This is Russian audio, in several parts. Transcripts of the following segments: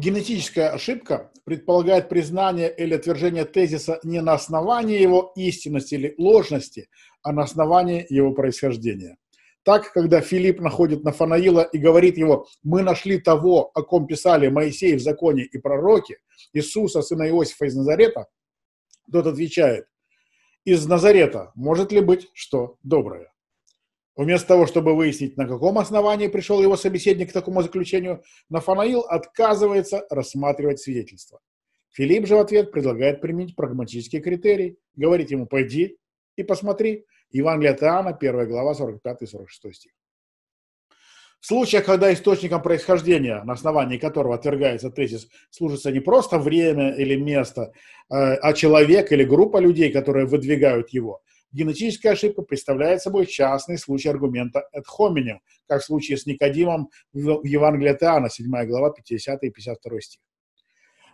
Генетическая ошибка предполагает признание или отвержение тезиса не на основании его истинности или ложности, а на основании его происхождения. Так, когда Филипп находит Нафанаила и говорит его, «Мы нашли того, о ком писали Моисей в законе и Пророке, Иисуса, сына Иосифа из Назарета», тот отвечает, «Из Назарета может ли быть что доброе?» Вместо того, чтобы выяснить, на каком основании пришел его собеседник к такому заключению, Нафанаил отказывается рассматривать свидетельства. Филипп же в ответ предлагает применить прагматические критерии, говорит ему «пойди и посмотри». Евангелие от Иоанна, 1 глава, 45-46 стих. В случаях, когда источником происхождения, на основании которого отвергается тезис, служится не просто время или место, э, а человек или группа людей, которые выдвигают его, Генетическая ошибка представляет собой частный случай аргумента ad hominem, как в случае с Никодимом в Евангелии от Иоанна, 7 глава, 50 и 52 стих.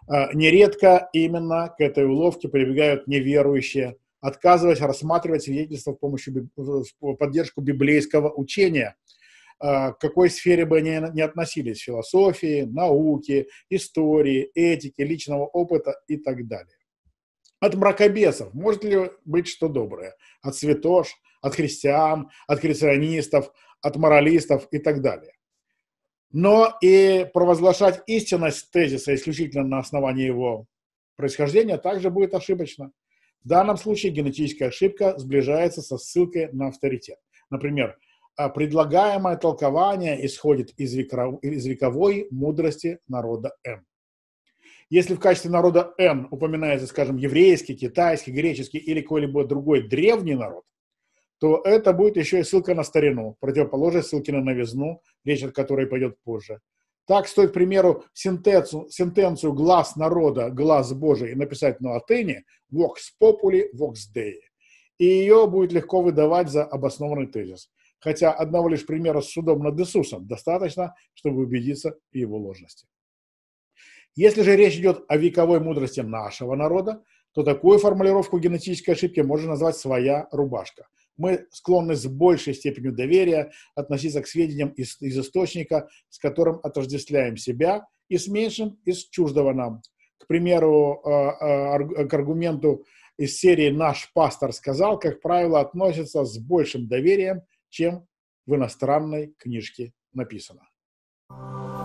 А, нередко именно к этой уловке прибегают неверующие, отказываясь рассматривать свидетельство в, помощью, в поддержку библейского учения, а, к какой сфере бы они ни относились – философии, науки, истории, этики, личного опыта и так далее. От мракобесов может ли быть что доброе? От святош, от христиан, от креационистов, от моралистов и так далее. Но и провозглашать истинность тезиса исключительно на основании его происхождения также будет ошибочно. В данном случае генетическая ошибка сближается со ссылкой на авторитет. Например, а предлагаемое толкование исходит из, вековой мудрости народа М. Если в качестве народа N упоминается, скажем, еврейский, китайский, греческий или какой-либо другой древний народ, то это будет еще и ссылка на старину, противоположность ссылке на новизну, речь от которой пойдет позже. Так стоит, к примеру, сентенцию, синтенцию «глаз народа, глаз Божий» написать на латыни «vox populi, vox dei». И ее будет легко выдавать за обоснованный тезис. Хотя одного лишь примера с судом над Иисусом достаточно, чтобы убедиться в его ложности. Если же речь идет о вековой мудрости нашего народа, то такую формулировку генетической ошибки можно назвать «своя рубашка». Мы склонны с большей степенью доверия относиться к сведениям из, из источника, с которым отождествляем себя, и с меньшим из чуждого нам. К примеру, э, э, к аргументу из серии «Наш пастор сказал», как правило, относится с большим доверием, чем в иностранной книжке написано. Thank you